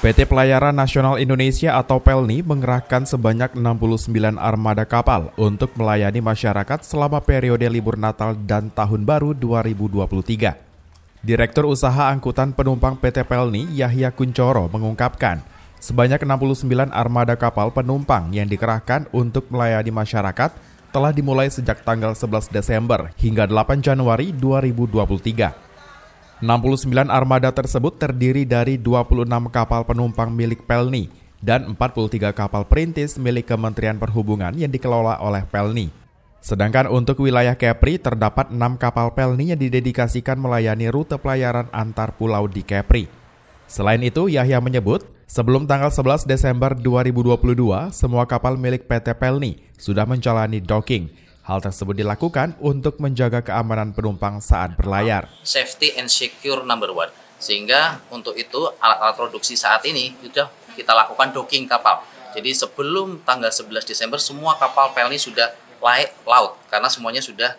PT Pelayaran Nasional Indonesia atau PELNI mengerahkan sebanyak 69 armada kapal untuk melayani masyarakat selama periode libur Natal dan Tahun Baru 2023. Direktur Usaha Angkutan Penumpang PT PELNI Yahya Kuncoro mengungkapkan, sebanyak 69 armada kapal penumpang yang dikerahkan untuk melayani masyarakat telah dimulai sejak tanggal 11 Desember hingga 8 Januari 2023. 69 armada tersebut terdiri dari 26 kapal penumpang milik Pelni dan 43 kapal perintis milik Kementerian Perhubungan yang dikelola oleh Pelni. Sedangkan untuk wilayah Kepri terdapat 6 kapal Pelni yang didedikasikan melayani rute pelayaran antar pulau di Kepri. Selain itu, Yahya menyebut, sebelum tanggal 11 Desember 2022, semua kapal milik PT Pelni sudah menjalani docking Hal tersebut dilakukan untuk menjaga keamanan penumpang saat berlayar. Safety and secure number one. Sehingga untuk itu alat-alat produksi saat ini sudah kita lakukan docking kapal. Jadi sebelum tanggal 11 Desember semua kapal pelni sudah laik laut karena semuanya sudah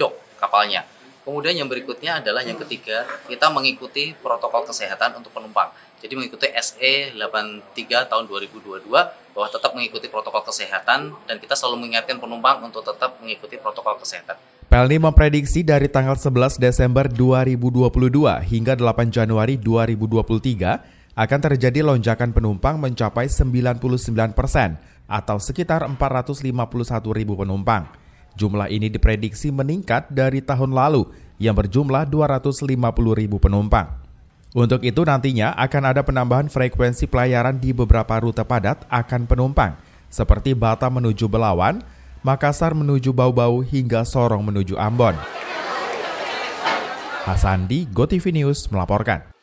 dock kapalnya. Kemudian yang berikutnya adalah yang ketiga, kita mengikuti protokol kesehatan untuk penumpang. Jadi mengikuti SE 83 tahun 2022 bahwa tetap mengikuti protokol kesehatan dan kita selalu mengingatkan penumpang untuk tetap mengikuti protokol kesehatan. Pelni memprediksi dari tanggal 11 Desember 2022 hingga 8 Januari 2023 akan terjadi lonjakan penumpang mencapai 99 persen atau sekitar 451 ribu penumpang. Jumlah ini diprediksi meningkat dari tahun lalu yang berjumlah 250 ribu penumpang. Untuk itu nantinya akan ada penambahan frekuensi pelayaran di beberapa rute padat akan penumpang, seperti Batam menuju Belawan, Makassar menuju Bau-Bau hingga Sorong menuju Ambon. Hasandi, GoTV News melaporkan.